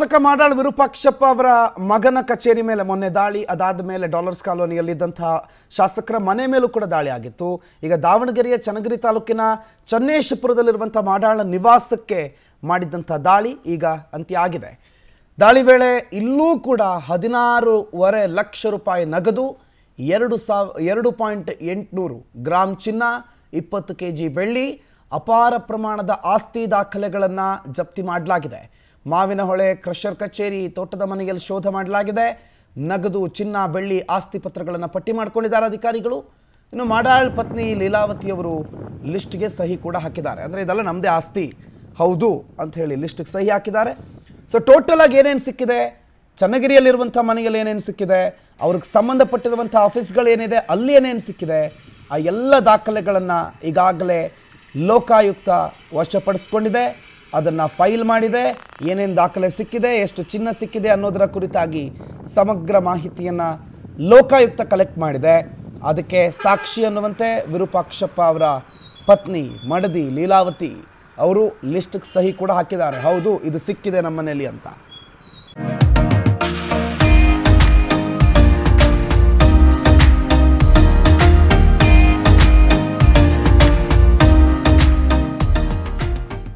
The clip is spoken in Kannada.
ಶಾಸಕ ಮಾಡಾಳ್ ವಿರೂಪಾಕ್ಷಪ್ಪ ಅವರ ಮಗನ ಕಚೇರಿ ಮೇಲೆ ಮೊನ್ನೆ ದಾಳಿ ಅದಾದ ಮೇಲೆ ಡಾಲರ್ಸ್ ಕಾಲೋನಿಯಲ್ಲಿದ್ದಂತಹ ಶಾಸಕರ ಮನೆ ಮೇಲೂ ಕೂಡ ದಾಳಿ ಆಗಿತ್ತು ಈಗ ದಾವಣಗೆರೆಯ ಚನ್ನಗಿರಿ ತಾಲೂಕಿನ ಚನ್ನೇಶಪುರದಲ್ಲಿರುವಂತಹ ಮಾಡಾಳ ನಿವಾಸಕ್ಕೆ ಮಾಡಿದ್ದಂಥ ದಾಳಿ ಈಗ ಅಂತ್ಯ ಆಗಿದೆ ದಾಳಿ ವೇಳೆ ಇಲ್ಲೂ ಕೂಡ ಹದಿನಾರೂವರೆ ಲಕ್ಷ ರೂಪಾಯಿ ನಗದು ಎರಡು ಸಾವಿರ ಎರಡು ಪಾಯಿಂಟ್ ಎಂಟುನೂರು ಗ್ರಾಮ್ ಚಿನ್ನ ಇಪ್ಪತ್ತು ಕೆ ಜಿ ಬೆಳ್ಳಿ ಅಪಾರ ಪ್ರಮಾಣದ ಆಸ್ತಿ ದಾಖಲೆಗಳನ್ನು ಜಪ್ತಿ ಮಾಡಲಾಗಿದೆ ಮಾವಿನಹೊಳೆ ಕ್ರಷರ್ ಕಚೇರಿ ತೋಟದ ಮನೆಯಲ್ಲಿ ಶೋಧ ಮಾಡಲಾಗಿದೆ ನಗದು ಚಿನ್ನ ಬೆಳ್ಳಿ ಆಸ್ತಿ ಪತ್ರಗಳನ್ನು ಪಟ್ಟಿ ಮಾಡ್ಕೊಂಡಿದ್ದಾರೆ ಅಧಿಕಾರಿಗಳು ಇನ್ನು ಮಾಡಾಳ್ ಪತ್ನಿ ಲೀಲಾವತಿಯವರು ಲಿಸ್ಟ್ಗೆ ಸಹಿ ಕೂಡ ಹಾಕಿದ್ದಾರೆ ಅಂದರೆ ಇದೆಲ್ಲ ನಮ್ಮದೇ ಆಸ್ತಿ ಹೌದು ಅಂತ ಹೇಳಿ ಲಿಸ್ಟ್ಗೆ ಸಹಿ ಹಾಕಿದ್ದಾರೆ ಸೊ ಟೋಟಲ್ ಆಗಿ ಏನೇನು ಸಿಕ್ಕಿದೆ ಚನ್ನಗಿರಿಯಲ್ಲಿರುವಂಥ ಮನೆಯಲ್ಲಿ ಏನೇನು ಸಿಕ್ಕಿದೆ ಅವ್ರಿಗೆ ಸಂಬಂಧಪಟ್ಟಿರುವಂಥ ಆಫೀಸ್ಗಳೇನಿದೆ ಅಲ್ಲಿ ಏನೇನು ಸಿಕ್ಕಿದೆ ಆ ಎಲ್ಲ ದಾಖಲೆಗಳನ್ನು ಈಗಾಗಲೇ ಲೋಕಾಯುಕ್ತ ವಶಪಡಿಸ್ಕೊಂಡಿದೆ ಅದನ್ನು ಫೈಲ್ ಮಾಡಿದೆ ಏನೇನು ದಾಖಲೆ ಸಿಕ್ಕಿದೆ ಎಷ್ಟು ಚಿನ್ನ ಸಿಕ್ಕಿದೆ ಅನ್ನೋದರ ಕುರಿತಾಗಿ ಸಮಗ್ರ ಮಾಹಿತಿಯನ್ನು ಲೋಕಾಯುಕ್ತ ಕಲೆಕ್ಟ್ ಮಾಡಿದೆ ಅದಕ್ಕೆ ಸಾಕ್ಷಿ ಅನ್ನುವಂತೆ ವಿರೂಪಾಕ್ಷಪ್ಪ ಅವರ ಪತ್ನಿ ಮಡದಿ ಲೀಲಾವತಿ ಅವರು ಲಿಸ್ಟ್ಗೆ ಸಹಿ ಕೂಡ ಹಾಕಿದ್ದಾರೆ ಹೌದು ಇದು ಸಿಕ್ಕಿದೆ ನಮ್ಮ ಅಂತ